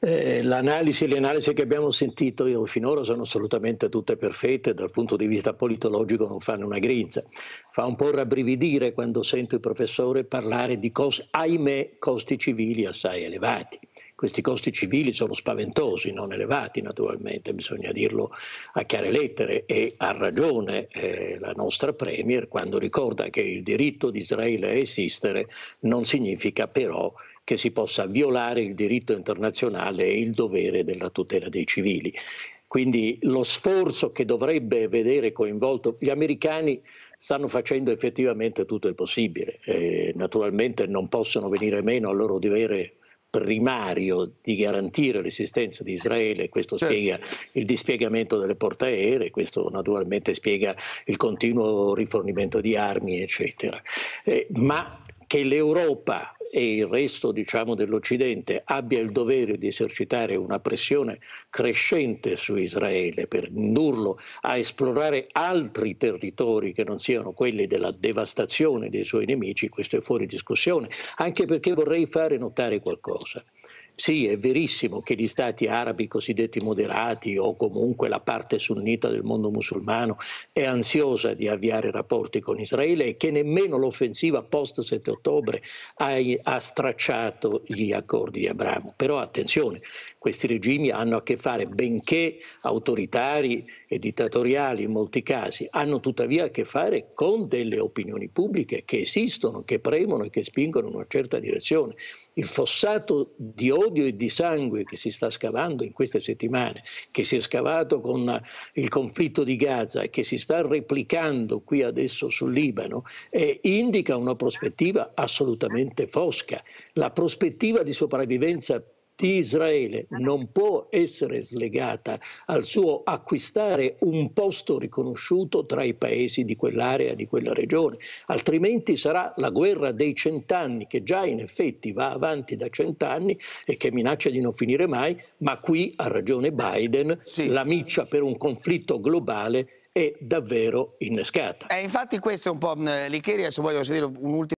Eh, l'analisi e le analisi che abbiamo sentito io finora sono assolutamente tutte perfette, dal punto di vista politologico non fanno una grinza. Fa un po' rabbrividire quando sento il professore parlare di cose, ahimè, costi civili assai elevati. Questi costi civili sono spaventosi, non elevati naturalmente, bisogna dirlo a chiare lettere e ha ragione eh, la nostra Premier quando ricorda che il diritto di Israele a esistere non significa però che si possa violare il diritto internazionale e il dovere della tutela dei civili. Quindi lo sforzo che dovrebbe vedere coinvolto gli americani stanno facendo effettivamente tutto il possibile. Eh, naturalmente non possono venire meno al loro dovere primario di garantire l'esistenza di Israele, questo certo. spiega il dispiegamento delle portaeree, questo naturalmente spiega il continuo rifornimento di armi, eccetera. Eh, ma che l'Europa e il resto diciamo, dell'Occidente abbia il dovere di esercitare una pressione crescente su Israele per indurlo a esplorare altri territori che non siano quelli della devastazione dei suoi nemici, questo è fuori discussione, anche perché vorrei fare notare qualcosa. Sì, è verissimo che gli stati arabi cosiddetti moderati o comunque la parte sunnita del mondo musulmano è ansiosa di avviare rapporti con Israele e che nemmeno l'offensiva post 7 ottobre ha, ha stracciato gli accordi di Abramo. Però attenzione, questi regimi hanno a che fare, benché autoritari e dittatoriali in molti casi, hanno tuttavia a che fare con delle opinioni pubbliche che esistono, che premono e che spingono in una certa direzione il fossato di odio e di sangue che si sta scavando in queste settimane, che si è scavato con il conflitto di Gaza e che si sta replicando qui adesso sul Libano, eh, indica una prospettiva assolutamente fosca, la prospettiva di sopravvivenza di Israele non può essere slegata al suo acquistare un posto riconosciuto tra i paesi di quell'area, di quella regione, altrimenti sarà la guerra dei cent'anni che già in effetti va avanti da cent'anni e che minaccia di non finire mai, ma qui ha ragione Biden, sì. la miccia per un conflitto globale è davvero innescata. E eh, infatti questo è un po' l'Icheria, se voglio sentire un ultimo